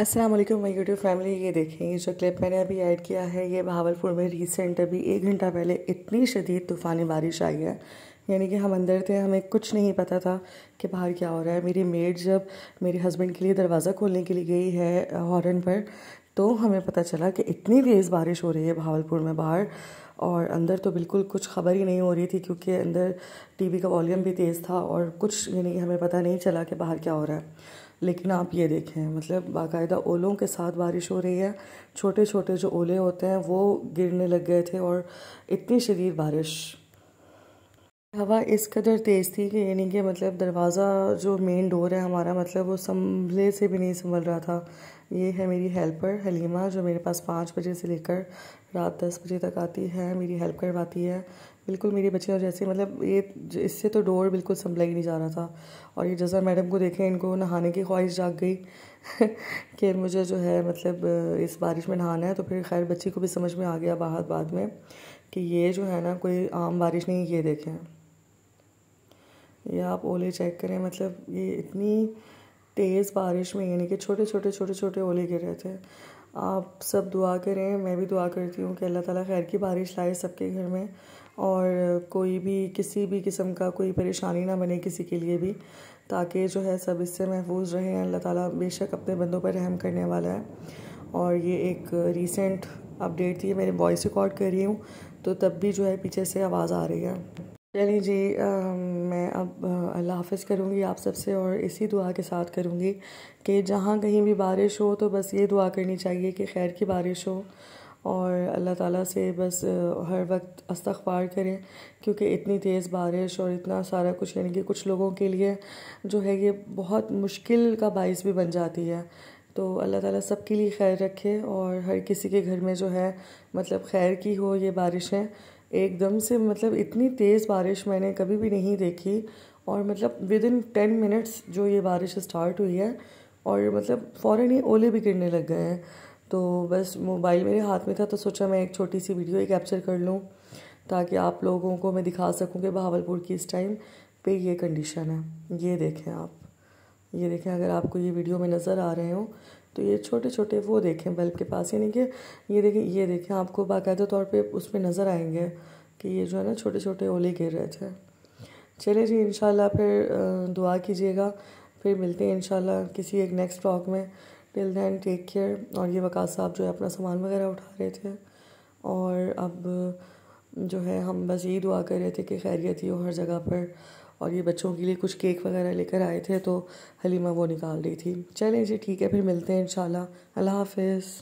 असलम वालेकुम my YouTube family ये देखें ये जो क्लिप मैंने अभी ऐड किया है ये भावलपुर में रिसेंट अभी एक घंटा पहले इतनी शदीद तूफ़ानी बारिश आई है यानी कि हम अंदर थे हमें कुछ नहीं पता था कि बाहर क्या हो रहा है मेरी मेड जब मेरे हस्बैंड के लिए दरवाज़ा खोलने के लिए गई है हॉर्न पर तो हमें पता चला कि इतनी तेज़ बारिश हो रही है भावलपुर में बाहर और अंदर तो बिल्कुल कुछ खबर ही नहीं हो रही थी क्योंकि अंदर टीवी का वॉल्यूम भी तेज़ था और कुछ यानी हमें पता नहीं चला कि बाहर क्या हो रहा है लेकिन आप ये देखें मतलब बाकायदा ओलों के साथ बारिश हो रही है छोटे छोटे जो ओले होते हैं वो गिरने लग गए थे और इतनी शदीद बारिश हवा इस कदर तेज़ थी कि यानी कि मतलब दरवाज़ा जो मेन डोर है हमारा मतलब वो संभले से भी नहीं संभल रहा था ये है मेरी हेल्पर हलीमा जो मेरे पास पाँच बजे से लेकर रात दस बजे तक आती है मेरी हेल्प करवाती है बिल्कुल मेरे बच्चे और जैसे मतलब ये इससे तो डोर बिल्कुल संभला ही नहीं जा रहा था और ये जैसा मैडम को देखें इनको नहाने की ख्वाहिश जाग गई कि मुझे जो है मतलब इस बारिश में नहाना है तो फिर खैर बच्ची को भी समझ में आ गया बाहर बाद में कि ये जो है ना कोई आम बारिश नहीं ये देखें ये आप ओले चेक करें मतलब ये इतनी तेज़ बारिश में यानी कि छोटे छोटे छोटे छोटे ओले गिर रहे थे आप सब दुआ करें मैं भी दुआ करती हूँ कि अल्लाह ताला खैर की बारिश लाए सबके घर में और कोई भी किसी भी किस्म का कोई परेशानी ना बने किसी के लिए भी ताकि जो है सब इससे महफूज रहें अल्लाह ताला बेशक अपने बंदों पर रहम करने वाला है और ये एक रीसेंट अपडेट थी मेरे वॉइस रिकॉर्ड कर रही हूँ तो तब भी जो है पीछे से आवाज़ आ रही है चलिए जी आ, मैं अब अल्लाह हाफ़ करूँगी आप सबसे और इसी दुआ के साथ करूँगी कि जहाँ कहीं भी बारिश हो तो बस ये दुआ करनी चाहिए कि खैर की बारिश हो और अल्लाह ताला से बस हर वक्त अस्तगफार करें क्योंकि इतनी तेज़ बारिश और इतना सारा कुछ यानी कि कुछ लोगों के लिए जो है ये बहुत मुश्किल का बायस भी बन जाती है तो अल्लाह ताला सबके लिए खैर रखे और हर किसी के घर में जो है मतलब खैर की हो ये बारिशें एकदम से मतलब इतनी तेज़ बारिश मैंने कभी भी नहीं देखी और मतलब विद इन टेन मिनट्स जो ये बारिश स्टार्ट हुई है और मतलब फ़ौर ही ओले भी गिरने लग गए हैं तो बस मोबाइल मेरे हाथ में था तो सोचा मैं एक छोटी सी वीडियो ही कैप्चर कर लूँ ताकि आप लोगों को मैं दिखा सकूँ कि बहावलपुर की इस टाइम पे ये कंडीशन है ये देखें आप ये देखें अगर आपको ये वीडियो में नज़र आ रहे हो तो ये छोटे छोटे वो देखें बल्ब के पास यानी कि ये देखें ये देखें आपको बाकायदा तौर पे उस पर नज़र आएंगे कि ये जो है ना छोटे छोटे ओले गिर रहे थे चले जी इन फिर दुआ कीजिएगा फिर मिलते हैं इन किसी एक नेक्स्ट टॉक में टिल दैन टेक केयर और ये वकास साहब जो है अपना सामान वगैरह उठा रहे थे और अब जो है हम बस यही दुआ कर रहे थे कि खैरियत ही हो हर जगह पर और ये बच्चों के लिए कुछ केक वगैरह लेकर आए थे तो हलीमा वो निकाल रही थी चलें जी ठीक है फिर मिलते हैं इन अल्लाह हाफिज़